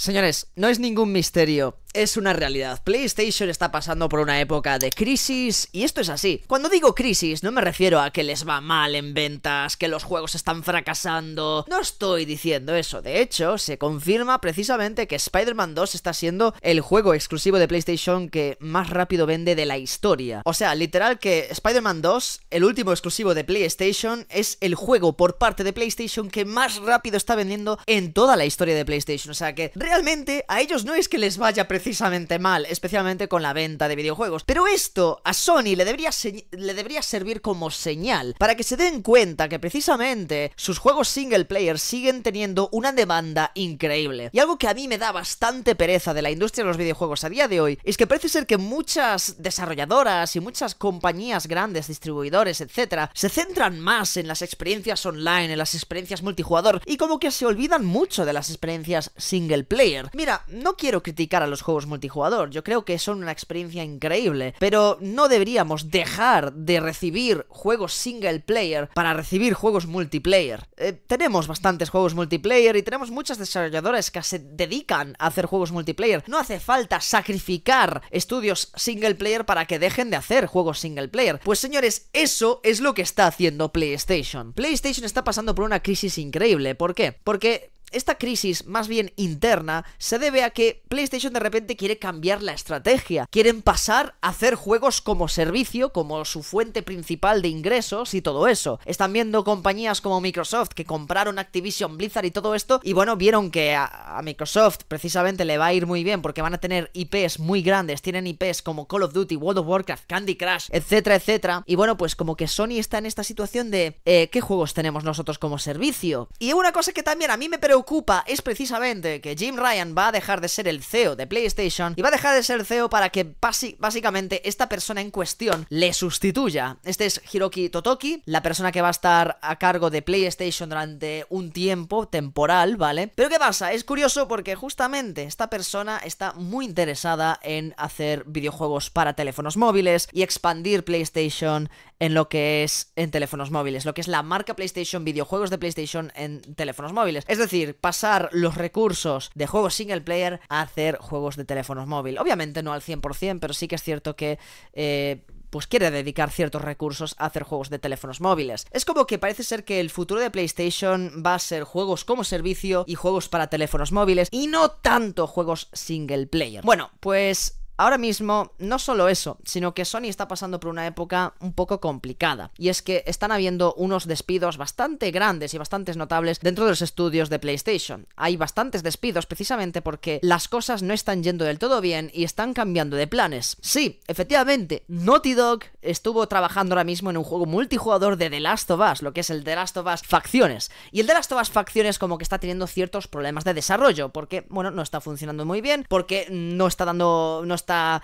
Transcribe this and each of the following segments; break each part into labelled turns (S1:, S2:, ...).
S1: Señores, no es ningún misterio es una realidad. PlayStation está pasando por una época de crisis y esto es así. Cuando digo crisis no me refiero a que les va mal en ventas, que los juegos están fracasando. No estoy diciendo eso. De hecho, se confirma precisamente que Spider-Man 2 está siendo el juego exclusivo de PlayStation que más rápido vende de la historia. O sea, literal que Spider-Man 2, el último exclusivo de PlayStation, es el juego por parte de PlayStation que más rápido está vendiendo en toda la historia de PlayStation. O sea que realmente a ellos no es que les vaya a precisamente mal, especialmente con la venta de videojuegos. Pero esto a Sony le debería, le debería servir como señal para que se den cuenta que precisamente sus juegos single player siguen teniendo una demanda increíble. Y algo que a mí me da bastante pereza de la industria de los videojuegos a día de hoy es que parece ser que muchas desarrolladoras y muchas compañías grandes, distribuidores, etcétera, se centran más en las experiencias online, en las experiencias multijugador y como que se olvidan mucho de las experiencias single player. Mira, no quiero criticar a los juegos multijugador. Yo creo que son una experiencia increíble, pero no deberíamos dejar de recibir juegos single player para recibir juegos multiplayer. Eh, tenemos bastantes juegos multiplayer y tenemos muchas desarrolladoras que se dedican a hacer juegos multiplayer. No hace falta sacrificar estudios single player para que dejen de hacer juegos single player. Pues señores, eso es lo que está haciendo PlayStation. PlayStation está pasando por una crisis increíble. ¿Por qué? Porque esta crisis más bien interna se debe a que PlayStation de repente quiere cambiar la estrategia. Quieren pasar a hacer juegos como servicio, como su fuente principal de ingresos y todo eso. Están viendo compañías como Microsoft que compraron Activision Blizzard y todo esto y bueno, vieron que a, Microsoft precisamente le va a ir muy bien porque van a tener IPs muy grandes, tienen IPs como Call of Duty, World of Warcraft, Candy Crush, etcétera, etcétera. Y bueno, pues como que Sony está en esta situación de eh, ¿qué juegos tenemos nosotros como servicio? Y una cosa que también a mí me preocupa Ocupa es precisamente que Jim Ryan va a dejar de ser el CEO de PlayStation y va a dejar de ser CEO para que básicamente esta persona en cuestión le sustituya. Este es Hiroki Totoki, la persona que va a estar a cargo de PlayStation durante un tiempo temporal, ¿vale? Pero ¿qué pasa? Es curioso porque justamente esta persona está muy interesada en hacer videojuegos para teléfonos móviles y expandir PlayStation en lo que es en teléfonos móviles, lo que es la marca PlayStation, videojuegos de PlayStation en teléfonos móviles. Es decir, pasar los recursos de juegos single player a hacer juegos de teléfonos móvil. Obviamente no al 100%, pero sí que es cierto que... Eh, pues quiere dedicar ciertos recursos a hacer juegos de teléfonos móviles. Es como que parece ser que el futuro de PlayStation va a ser juegos como servicio y juegos para teléfonos móviles y no tanto juegos single player. Bueno, pues Ahora mismo, no solo eso, sino que Sony está pasando por una época un poco complicada. Y es que están habiendo unos despidos bastante grandes y bastante notables dentro de los estudios de PlayStation. Hay bastantes despidos precisamente porque las cosas no están yendo del todo bien y están cambiando de planes. Sí, efectivamente, Naughty Dog estuvo trabajando ahora mismo en un juego multijugador de The Last of Us, lo que es el The Last of Us Facciones. Y el The Last of Us Facciones como que está teniendo ciertos problemas de desarrollo, porque, bueno, no está funcionando muy bien, porque no está dando... No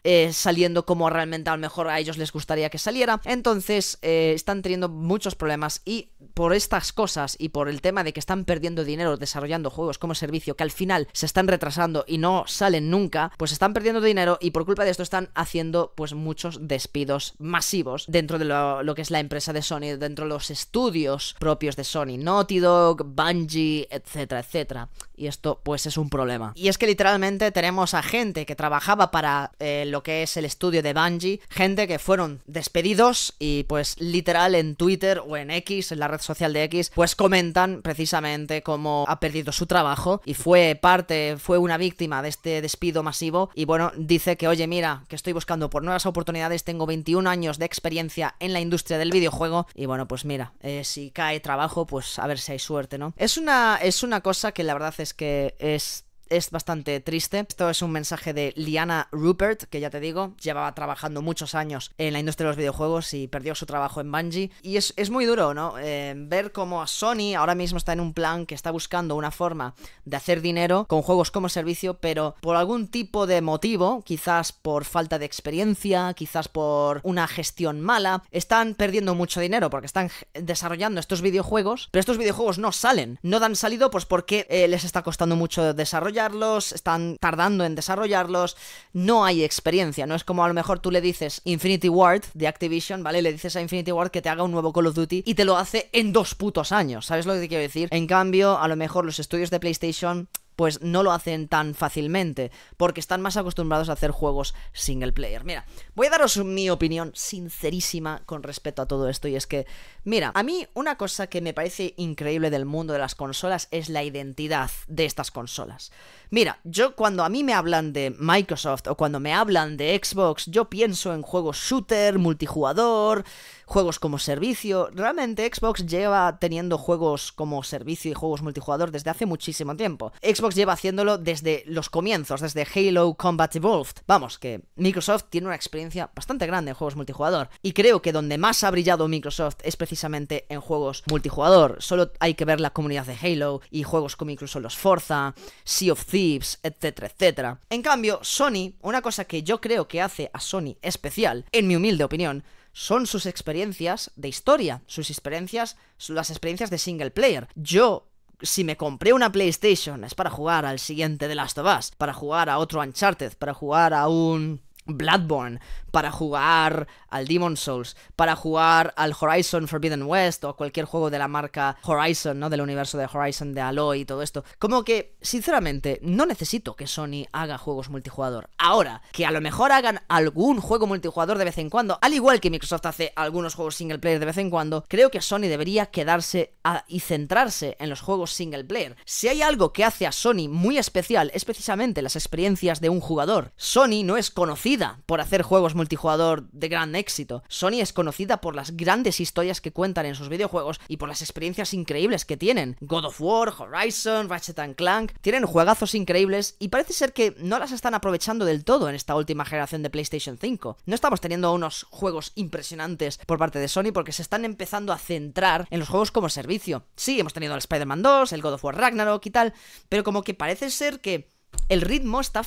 S1: eh, saliendo como realmente a lo mejor a ellos les gustaría que saliera. Entonces eh, están teniendo muchos problemas y por estas cosas y por el tema de que están perdiendo dinero desarrollando juegos como servicio que al final se están retrasando y no salen nunca, pues están perdiendo dinero y por culpa de esto están haciendo pues muchos despidos masivos dentro de lo, lo que es la empresa de Sony, dentro de los estudios propios de Sony, Naughty Dog, Bungie, etcétera, etcétera y esto pues es un problema. Y es que literalmente tenemos a gente que trabajaba para eh, lo que es el estudio de Bungie, gente que fueron despedidos y pues literal en Twitter o en X, en la red social de X, pues comentan precisamente cómo ha perdido su trabajo y fue parte, fue una víctima de este despido masivo y bueno, dice que oye mira, que estoy buscando por nuevas oportunidades, tengo 21 años de experiencia en la industria del videojuego y bueno, pues mira, eh, si cae trabajo, pues a ver si hay suerte, ¿no? Es una, es una cosa que la verdad es es que es es bastante triste. Esto es un mensaje de Liana Rupert, que ya te digo, llevaba trabajando muchos años en la industria de los videojuegos y perdió su trabajo en Bungie. Y es, muy duro, ¿no? Eh, ver cómo a Sony ahora mismo está en un plan que está buscando una forma de hacer dinero con juegos como servicio, pero por algún tipo de motivo, quizás por falta de experiencia, quizás por una gestión mala, están perdiendo mucho dinero porque están desarrollando estos videojuegos, pero estos videojuegos no salen, no dan salido pues porque eh, les está costando mucho desarrollo desarrollarlos, están tardando en desarrollarlos, no hay experiencia, no es como a lo mejor tú le dices Infinity Ward de Activision, ¿vale? Le dices a Infinity Ward que te haga un nuevo Call of Duty y te lo hace en dos putos años, ¿sabes lo que te quiero decir? En cambio, a lo mejor los estudios de PlayStation pues no lo hacen tan fácilmente, porque están más acostumbrados a hacer juegos single player. Mira, voy a daros mi opinión sincerísima con respecto a todo esto, y es que, mira, a mí una cosa que me parece increíble del mundo de las consolas es la identidad de estas consolas. Mira, yo cuando a mí me hablan de Microsoft o cuando me hablan de Xbox, yo pienso en juegos shooter, multijugador, juegos como servicio. Realmente Xbox lleva teniendo juegos como servicio y juegos multijugador desde hace muchísimo tiempo. Xbox lleva haciéndolo desde los comienzos, desde Halo Combat Evolved. Vamos, que Microsoft tiene una experiencia bastante grande en juegos multijugador. Y creo que donde más ha brillado Microsoft es precisamente en juegos multijugador. Solo hay que ver la comunidad de Halo y juegos como incluso los Forza, Sea of Thieves, etcétera, etcétera. En cambio, Sony, una cosa que yo creo que hace a Sony especial, en mi humilde opinión, son sus experiencias de historia, sus experiencias, las experiencias de single player. Yo si me compré una PlayStation es para jugar al siguiente de Last of Us, para jugar a otro Uncharted, para jugar a un Bloodborne, para jugar al Demon Souls, para jugar al Horizon Forbidden West o cualquier juego de la marca Horizon, ¿no? Del universo de Horizon, de Aloy y todo esto. Como que, sinceramente, no necesito que Sony haga juegos multijugador. Ahora, que a lo mejor hagan algún juego multijugador de vez en cuando, al igual que Microsoft hace algunos juegos single player de vez en cuando, creo que Sony debería quedarse y centrarse en los juegos single player. Si hay algo que hace a Sony muy especial, es precisamente las experiencias de un jugador. Sony no es conocido por hacer juegos multijugador de gran éxito. Sony es conocida por las grandes historias que cuentan en sus videojuegos y por las experiencias increíbles que tienen. God of War, Horizon, Ratchet Clank, tienen juegazos increíbles y parece ser que no las están aprovechando del todo en esta última generación de PlayStation 5. No estamos teniendo unos juegos impresionantes por parte de Sony porque se están empezando a centrar en los juegos como servicio. Sí, hemos tenido el Spider-Man 2, el God of War Ragnarok y tal, pero como que parece ser que el ritmo está,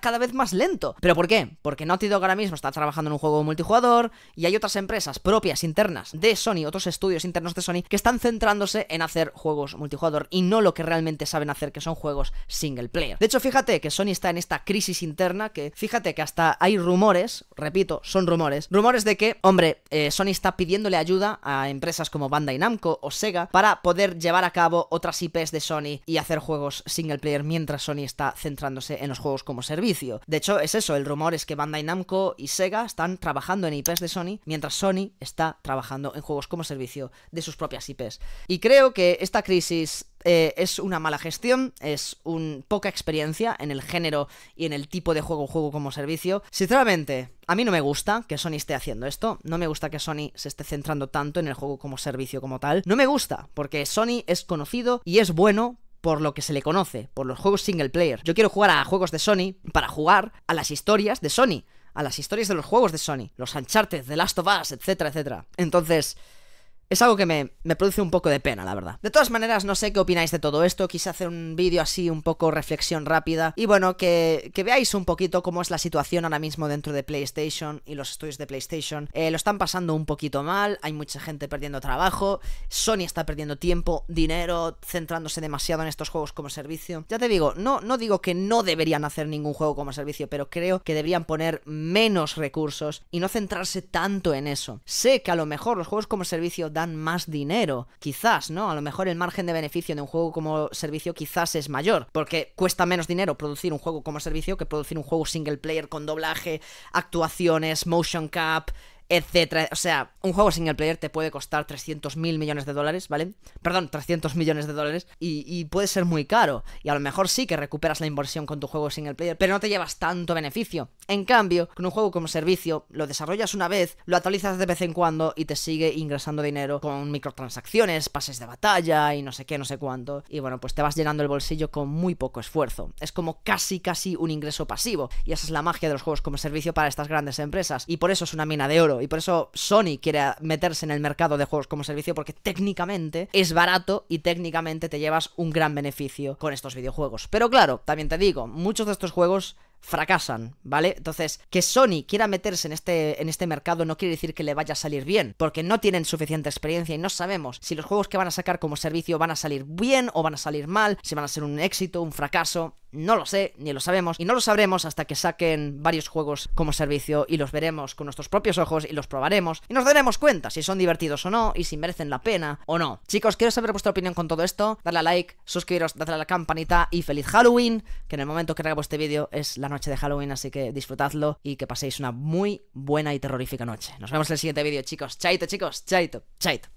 S1: cada vez más lento. ¿Pero por qué? Porque Naughty Dog ahora mismo está trabajando en un juego multijugador y hay otras empresas propias internas de Sony, otros estudios internos de Sony, que están centrándose en hacer juegos multijugador y no lo que realmente saben hacer, que son juegos single player. De hecho, fíjate que Sony está en esta crisis interna que, fíjate que hasta hay rumores, repito, son rumores, rumores de que, hombre, eh, Sony está pidiéndole ayuda a empresas como Bandai Namco o Sega para poder llevar a cabo otras IPs de Sony y hacer juegos single player mientras Sony está centrándose en los juegos como servicio. De hecho, es eso, el rumor es que Bandai Namco y Sega están trabajando en IPs de Sony, mientras Sony está trabajando en juegos como servicio de sus propias IPs. Y creo que esta crisis eh, es una mala gestión, es un poca experiencia en el género y en el tipo de juego, juego como servicio. Sinceramente, a mí no me gusta que Sony esté haciendo esto, no me gusta que Sony se esté centrando tanto en el juego como servicio como tal, no me gusta, porque Sony es conocido y es bueno por lo que se le conoce, por los juegos single player. Yo quiero jugar a juegos de Sony para jugar a las historias de Sony, a las historias de los juegos de Sony, los Uncharted, The Last of Us, etcétera, etcétera. Entonces, es algo que me, produce un poco de pena, la verdad. De todas maneras, no sé qué opináis de todo esto. Quise hacer un vídeo así, un poco reflexión rápida. Y bueno, que, veáis un poquito cómo es la situación ahora mismo dentro de PlayStation y los estudios de PlayStation. Eh, lo están pasando un poquito mal, hay mucha gente perdiendo trabajo, Sony está perdiendo tiempo, dinero, centrándose demasiado en estos juegos como servicio. Ya te digo, no, no digo que no deberían hacer ningún juego como servicio, pero creo que deberían poner menos recursos y no centrarse tanto en eso. Sé que a lo mejor los juegos como servicio dan más dinero. Quizás, ¿no? A lo mejor el margen de beneficio de un juego como servicio quizás es mayor, porque cuesta menos dinero producir un juego como servicio que producir un juego single player con doblaje, actuaciones, motion cap, etcétera. O sea, un juego single player te puede costar 300 mil millones de dólares, ¿vale? Perdón, 300 millones de dólares y, y, puede ser muy caro. Y a lo mejor sí que recuperas la inversión con tu juego single player, pero no te llevas tanto beneficio. En cambio, con un juego como servicio, lo desarrollas una vez, lo actualizas de vez en cuando y te sigue ingresando dinero con microtransacciones, pases de batalla y no sé qué, no sé cuánto. Y bueno, pues te vas llenando el bolsillo con muy poco esfuerzo. Es como casi, casi un ingreso pasivo. Y esa es la magia de los juegos como servicio para estas grandes empresas. Y por eso es una mina de oro y por eso Sony quiere meterse en el mercado de juegos como servicio porque técnicamente es barato y técnicamente te llevas un gran beneficio con estos videojuegos. Pero claro, también te digo, muchos de estos juegos fracasan, ¿vale? Entonces, que Sony quiera meterse en este, en este mercado no quiere decir que le vaya a salir bien, porque no tienen suficiente experiencia y no sabemos si los juegos que van a sacar como servicio van a salir bien o van a salir mal, si van a ser un éxito, un fracaso, no lo sé, ni lo sabemos, y no lo sabremos hasta que saquen varios juegos como servicio y los veremos con nuestros propios ojos y los probaremos y nos daremos cuenta si son divertidos o no y si merecen la pena o no. Chicos, quiero saber vuestra opinión con todo esto, darle a like, suscribiros, darle a la campanita y feliz Halloween, que en el momento que grabo este vídeo es la noche de Halloween, así que disfrutadlo y que paséis una muy buena y terrorífica noche. Nos vemos en el siguiente vídeo, chicos. Chaito, chicos. Chaito, chaito.